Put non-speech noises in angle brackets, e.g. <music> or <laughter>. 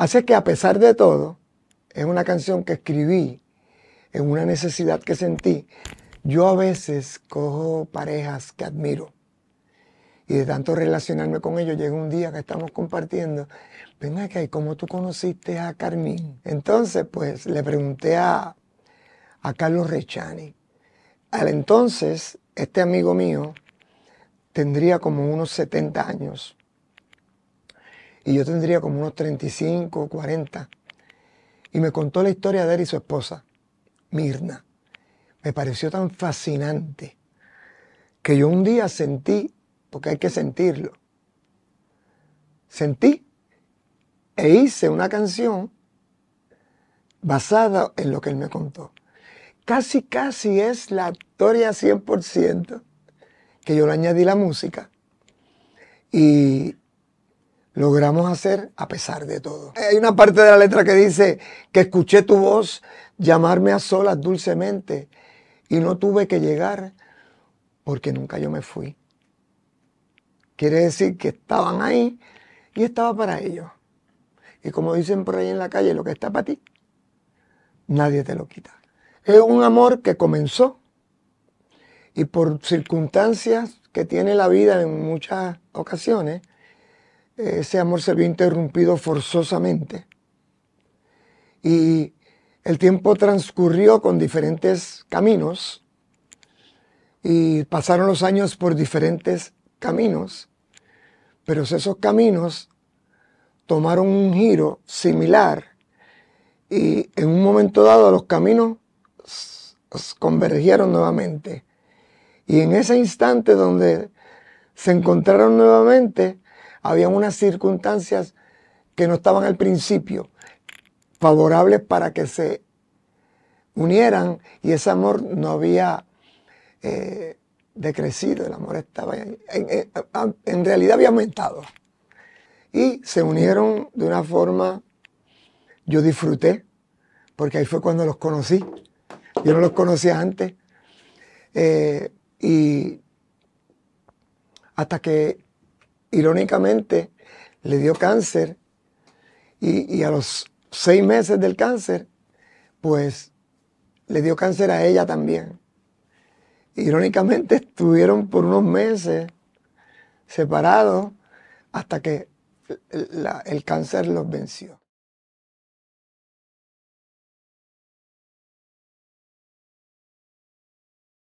Así que a pesar de todo, es una canción que escribí en una necesidad que sentí. Yo a veces cojo parejas que admiro y de tanto relacionarme con ellos, llega un día que estamos compartiendo, Venga, cómo tú conociste a Carmín? Entonces, pues le pregunté a, a Carlos Rechani. Al entonces, este amigo mío tendría como unos 70 años y yo tendría como unos 35, 40. Y me contó la historia de él y su esposa, Mirna. Me pareció tan fascinante que yo un día sentí, porque hay que sentirlo, sentí e hice una canción basada en lo que él me contó. Casi, casi es la historia 100%, que yo le añadí la música. Y, logramos hacer a pesar de todo. Hay una parte de la letra que dice que escuché tu voz llamarme a solas dulcemente y no tuve que llegar porque nunca yo me fui. Quiere decir que estaban ahí y estaba para ellos. Y como dicen por ahí en la calle, lo que está para ti, nadie te lo quita. Es un amor que comenzó y por circunstancias que tiene la vida en muchas ocasiones, ese amor se vio interrumpido forzosamente. Y el tiempo transcurrió con diferentes caminos y pasaron los años por diferentes caminos, pero esos caminos tomaron un giro similar y en un momento dado los caminos convergieron nuevamente. Y en ese instante donde se encontraron nuevamente, habían unas circunstancias que no estaban al principio favorables para que se unieran y ese amor no había eh, decrecido, el amor estaba en, realidad había aumentado. Y se unieron de una forma, yo disfruté, porque ahí fue cuando los conocí. Yo no los conocía antes. Eh, y hasta que irónicamente, le dio cáncer y, a los seis meses del cáncer, pues le dio cáncer a ella también. Irónicamente <laughs> estuvieron por unos meses separados hasta que el cáncer los venció.